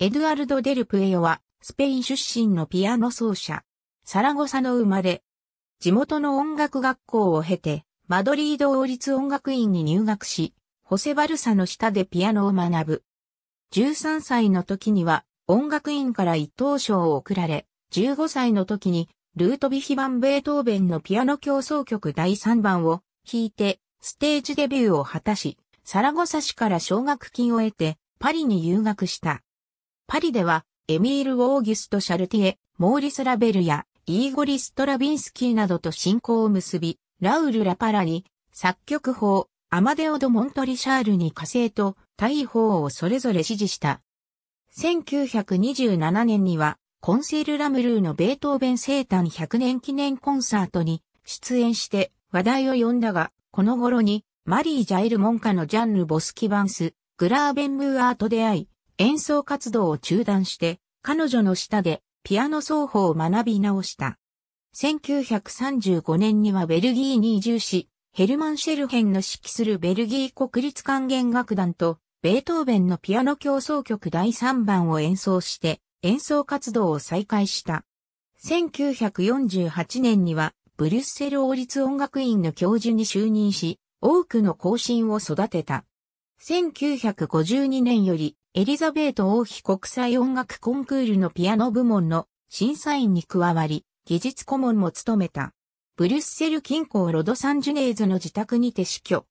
エドゥアルド・デル・プエヨは、スペイン出身のピアノ奏者、サラゴサの生まれ、地元の音楽学校を経て、マドリード王立音楽院に入学し、ホセバルサの下でピアノを学ぶ。13歳の時には、音楽院から一等賞を贈られ、15歳の時に、ルートビヒン・ベートーベンのピアノ競争曲第3番を弾いて、ステージデビューを果たし、サラゴサ市から奨学金を得て、パリに留学した。パリでは、エミール・オーギュスト・シャルティエ、モーリス・ラベルや、イーゴリ・ストラビンスキーなどと親交を結び、ラウル・ラパラに、作曲法、アマデオ・ド・モントリシャールに火星と大砲をそれぞれ支持した。1927年には、コンセール・ラムルーのベートーベン生誕100年記念コンサートに出演して話題を呼んだが、この頃にマリー・ジャイル・モンカのジャンヌ・ボスキバンス、グラーベンムーアーと出会い、演奏活動を中断して、彼女の下でピアノ奏法を学び直した。1935年にはベルギーに移住し、ヘルマン・シェルヘンの指揮するベルギー国立管弦楽団と、ベートーベンのピアノ協奏曲第3番を演奏して、演奏活動を再開した。1948年には、ブリュッセル王立音楽院の教授に就任し、多くの後進を育てた。1952年よりエリザベート王妃国際音楽コンクールのピアノ部門の審査員に加わり、技術顧問も務めた。ブリュッセル近郊ロドサンジュネーズの自宅にて死去。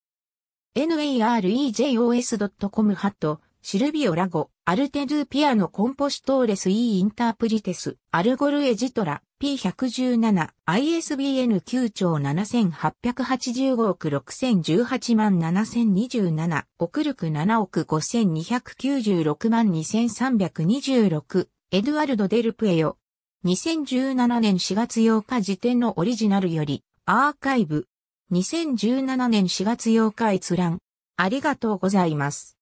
n a r e j o s c o m ハットシルビオ・ラゴ、アルテ・ドゥ・ピアノ・コンポシトーレス・イ・ーインタープリテス、アルゴル・エジトラ、P117、ISBN 9兆7885億6018万7027、億力7億5296万2326、エドゥアルド・デルプエヨ。2017年4月8日時点のオリジナルより、アーカイブ。2017年4月8日閲覧。ありがとうございます。